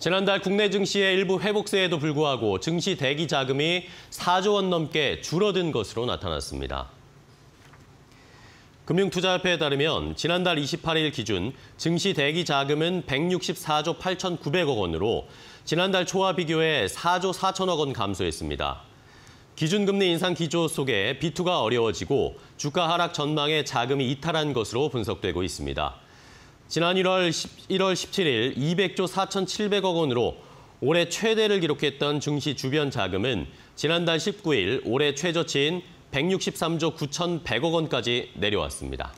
지난달 국내 증시의 일부 회복세에도 불구하고 증시 대기 자금이 4조 원 넘게 줄어든 것으로 나타났습니다. 금융투자협회에 따르면 지난달 28일 기준 증시 대기 자금은 164조 8,900억 원으로 지난달 초와 비교해 4조 4천억 원 감소했습니다. 기준금리 인상 기조 속에 비투가 어려워지고 주가 하락 전망에 자금이 이탈한 것으로 분석되고 있습니다. 지난 1월, 1월 17일 200조 4,700억 원으로 올해 최대를 기록했던 증시 주변 자금은 지난달 19일 올해 최저치인 163조 9,100억 원까지 내려왔습니다.